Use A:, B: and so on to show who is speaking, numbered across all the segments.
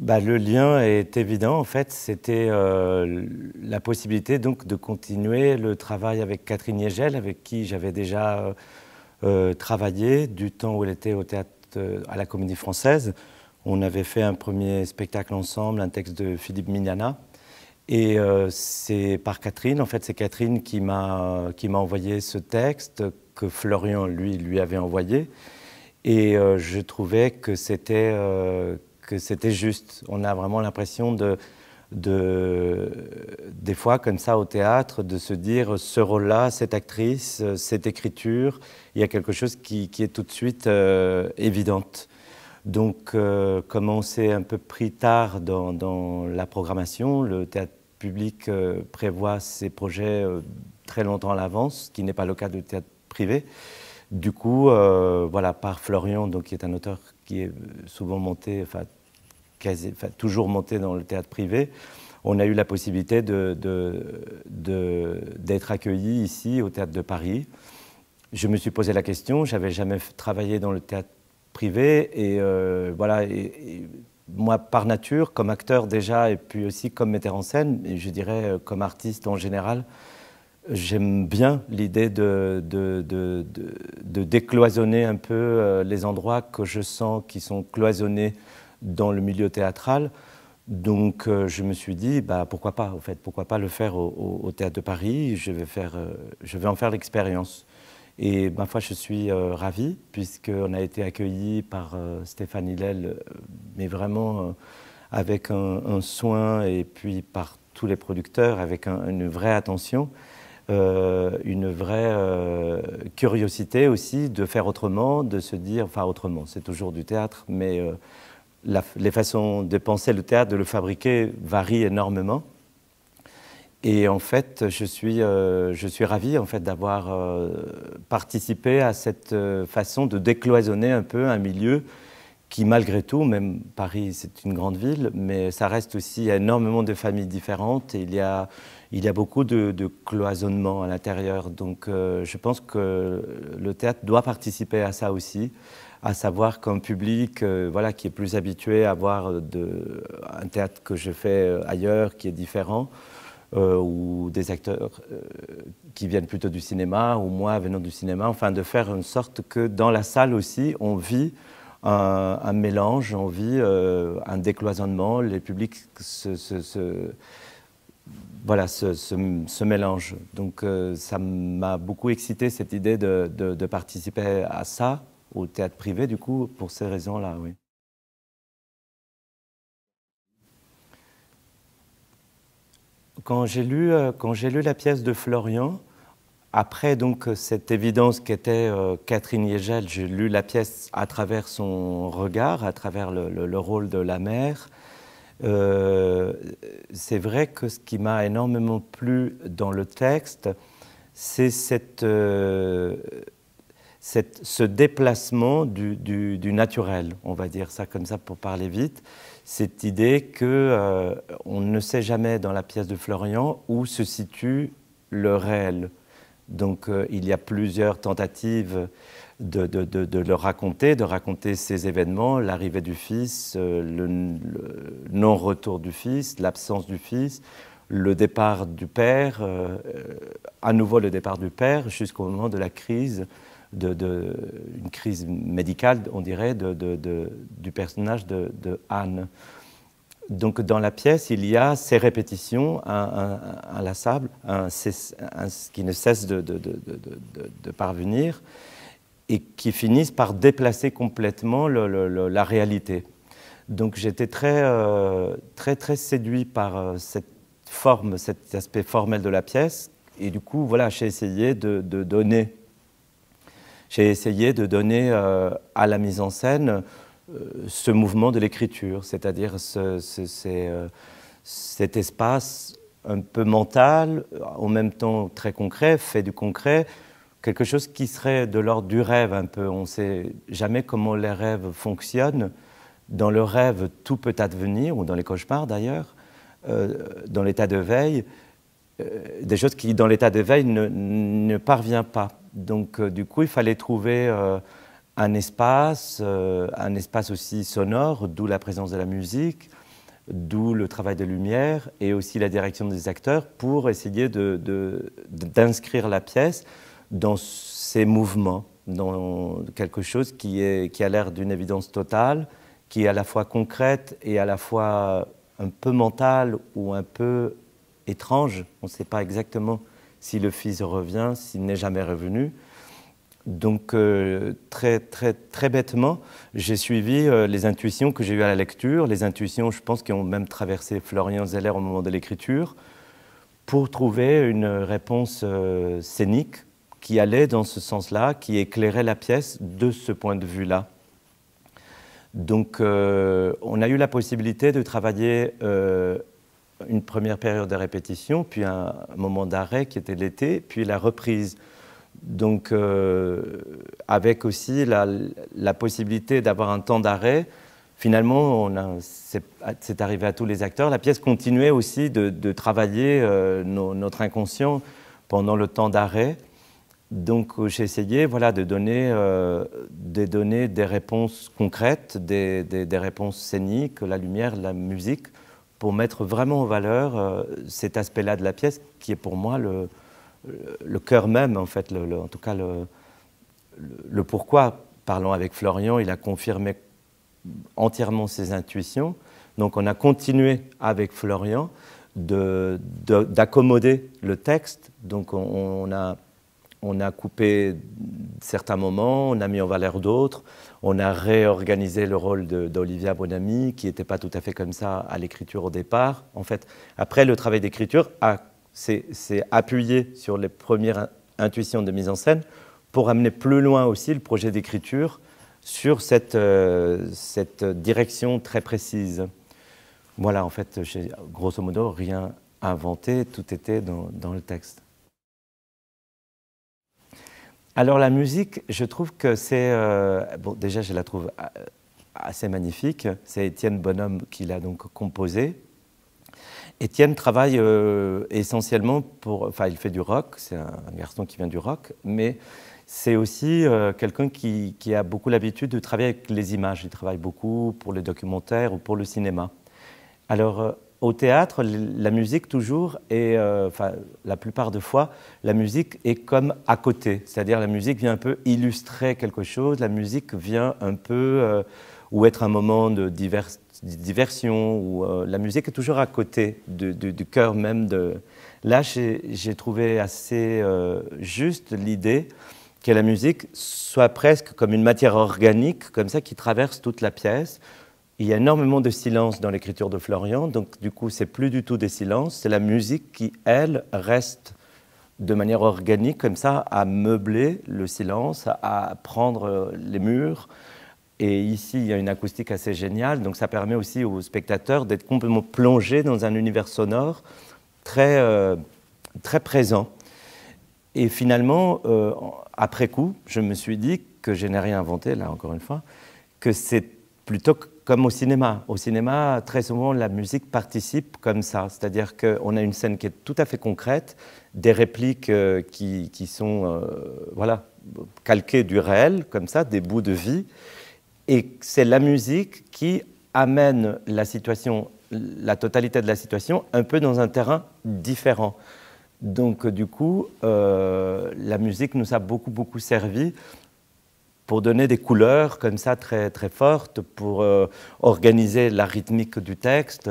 A: Bah, le lien est évident. En fait, c'était euh, la possibilité donc de continuer le travail avec Catherine Yegel, avec qui j'avais déjà euh, euh, travaillé du temps où elle était au théâtre à la Comédie Française. On avait fait un premier spectacle ensemble, un texte de Philippe Mignana. Et c'est par Catherine, en fait, c'est Catherine qui m'a envoyé ce texte que Florian, lui, lui avait envoyé. Et je trouvais que c'était c'était juste. On a vraiment l'impression de, des fois comme ça au théâtre, de se dire ce rôle-là, cette actrice, cette écriture, il y a quelque chose qui, est tout de suite euh, évidente. Donc, comment euh, comme on s'est un peu pris tard dans, la programmation, le théâtre public euh, prévoit ses projets très longtemps à l'avance, ce qui n'est pas le cas du théâtre privé. Du coup, voilà, par Florian, donc, qui est un auteur qui est souvent monté, enfin, toujours monté dans le théâtre privé, on a eu la possibilité d'être de, accueilli ici au théâtre de Paris. Je me suis posé la question, j'avais jamais travaillé dans le théâtre privé et euh, voilà. moi, par nature, comme acteur déjà, et puis aussi comme metteur en scène, et je dirais euh, comme artiste en général, j'aime bien l'idée de, de, de, décloisonner un peu euh, les endroits que je sens qui sont cloisonnés dans le milieu théâtral. Donc euh, je me suis dit, bah, pourquoi pas, au fait, pourquoi pas le faire au, Théâtre de Paris je vais, faire, euh, je vais en faire l'expérience. Et ma foi, je suis ravi euh, ravi, puisqu'on a été accueilli par Stéphane Hillel, mais vraiment avec un, soin, et puis par tous les producteurs, avec une vraie attention, une vraie curiosité aussi de faire autrement, de se dire, enfin autrement, c'est toujours du théâtre, mais les façons de penser le théâtre, de le fabriquer, varient énormément. Et en fait, je suis, euh, ravi en fait, d'avoir euh, participé à cette euh, façon de décloisonner un peu un milieu qui malgré tout, même Paris c'est une grande ville, mais ça reste aussi énormément de familles différentes et il y a, il y a beaucoup de, de cloisonnement à l'intérieur. Donc euh, je pense que le théâtre doit participer à ça aussi, à savoir qu'un public euh, voilà, qui est plus habitué à voir de, un théâtre que je fais euh, ailleurs, qui est différent, ou des acteurs qui viennent plutôt du cinéma, ou moi venant du cinéma, enfin de faire une sorte que dans la salle aussi, on vit un, mélange, on vit euh, un décloisonnement, les publics se, se, se mélange. Donc euh, ça m'a beaucoup excité cette idée de, participer à ça, au théâtre privé, du coup, pour ces raisons-là, oui. Quand j'ai lu euh, la pièce de Florian, après donc cette évidence qu'était était euh, Catherine Yegel, j'ai lu la pièce à travers son regard, à travers le, rôle de la mère. Euh, c'est vrai que ce qui m'a énormément plu dans le texte, c'est cette, euh, ce déplacement du, du, naturel, on va dire ça comme ça pour parler vite, cette idée qu'on ne sait jamais dans la pièce de Florian où se situe le réel donc euh, il y a plusieurs tentatives de, le raconter, de raconter ces événements, l'arrivée du fils, euh, le, non-retour du fils, l'absence du fils, le départ du père, euh, à nouveau le départ du père jusqu'au moment de la crise, une crise médicale, on dirait, du personnage de, Anne. Donc dans la pièce, il y a ces répétitions inlassables, qui ne cessent de, parvenir et qui finissent par déplacer complètement la réalité. Donc j'étais très, euh, très, très séduit par euh, cette forme, cet aspect formel de la pièce. Et du coup, voilà, j'ai essayé de, donner, j'ai essayé de donner euh, à la mise en scène euh, ce mouvement de l'écriture, c'est-à-dire euh, cet espace un peu mental, euh, en même temps très concret, fait du concret, quelque chose qui serait de l'ordre du rêve un peu. On ne sait jamais comment les rêves fonctionnent. Dans le rêve, tout peut advenir, ou dans les cauchemars d'ailleurs, dans l'état de veille, des choses qui, dans l'état de veille, ne, ne pas. Donc, du coup, il fallait trouver un espace, euh, un espace aussi sonore, d'où la présence de la musique, d'où le travail de lumière et aussi la direction des acteurs pour essayer d'inscrire de, la pièce dans ces mouvements, dans quelque chose qui, qui a l'air d'une évidence totale, qui est à la fois concrète et à la fois un peu mentale ou un peu étrange. On ne sait pas exactement si le fils revient, s'il n'est jamais revenu. Donc, euh, très, très, très bêtement, j'ai suivi euh, les intuitions que j'ai eues à la lecture, les intuitions, je pense, qui ont même traversé Florian Zeller au moment de l'écriture, pour trouver une réponse euh, scénique qui allait dans ce sens-là, qui éclairait la pièce de ce point de vue-là. Donc, on a eu la possibilité de travailler une première période de répétition, puis un moment d'arrêt qui était l'été, puis la reprise. Donc, euh, avec aussi la, possibilité d'avoir un temps d'arrêt, finalement, c'est arrivé à tous les acteurs. La pièce continuait aussi de, travailler euh, notre inconscient pendant le temps d'arrêt. Donc, j'ai essayé voilà, de, donner, euh, des réponses concrètes, des, réponses scéniques, la lumière, la musique, pour mettre vraiment en valeur cet aspect-là de la pièce qui est pour moi le, le cœur même, en fait, en tout cas le, le, pourquoi. Parlant avec Florian, il a confirmé entièrement ses intuitions. Donc on a continué avec Florian d'accommoder le texte. Donc on, a, on a coupé certains moments, on a mis en valeur d'autres, on a réorganisé le rôle d'Olivia Bonamy, qui n'était pas tout à fait comme ça à l'écriture au départ. En fait, après, le travail d'écriture a c'est appuyer sur les premières intuitions de mise en scène pour amener plus loin aussi le projet d'écriture sur cette, euh, direction très précise. Voilà, en fait, grosso modo, rien inventé, tout était dans, le texte. Alors la musique, je trouve que c'est... Euh, bon, déjà, je la trouve euh, assez magnifique. C'est Étienne Bonhomme qui l'a donc composée. Étienne travaille euh, essentiellement pour. Enfin, il fait du rock, c'est un, garçon qui vient du rock, mais c'est aussi euh, quelqu'un qui, a beaucoup l'habitude de travailler avec les images. Il travaille beaucoup pour les documentaires ou pour le cinéma. Alors, euh, au théâtre, la musique toujours est. Enfin, la plupart de fois, la musique est comme à côté. C'est-à-dire, la musique vient un peu illustrer quelque chose, la musique vient un peu. ou être un moment de diverses diversion ou euh, la musique est toujours à côté du, cœur même de. Là, j'ai trouvé assez euh, juste l'idée que la musique soit presque comme une matière organique, comme ça, qui traverse toute la pièce. Il y a énormément de silence dans l'écriture de Florian, donc du coup, c'est plus du tout des silences, c'est la musique qui, elle, reste de manière organique, comme ça, à meubler le silence, à prendre euh, les murs. Et ici, il y a une acoustique assez géniale, donc ça permet aussi aux spectateurs d'être complètement plongés dans un univers sonore très, euh, très présent. Et finalement, euh, après coup, je me suis dit que je n'ai rien inventé, là encore une fois, que c'est plutôt comme au cinéma. Au cinéma, très souvent, la musique participe comme ça, c'est-à-dire qu'on a une scène qui est tout à fait concrète, des répliques euh, qui, qui, sont voilà, calquées du réel, comme ça, des bouts de vie. Et c'est la musique qui amène la situation, la totalité de la situation, un peu dans un terrain différent. Donc du coup, euh, la musique nous a beaucoup beaucoup servi pour donner des couleurs comme ça très très fortes, pour euh, organiser la rythmique du texte,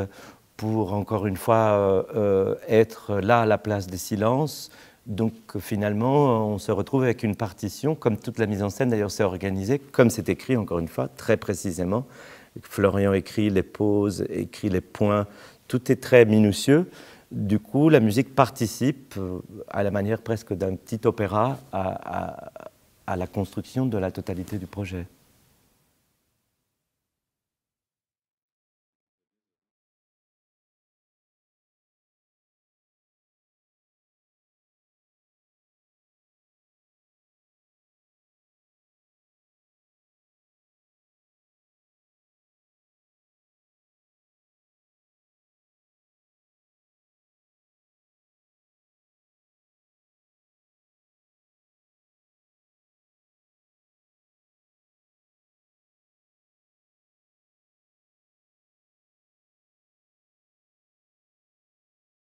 A: pour encore une fois euh, être là à la place des silences, donc finalement, on se retrouve avec une partition, comme toute la mise en scène d'ailleurs s'est organisée, comme c'est écrit encore une fois, très précisément. Florian écrit les pauses, écrit les points, tout est très minutieux. Du coup, la musique participe, euh, à la manière presque d'un petit opéra, à la construction de la totalité du projet.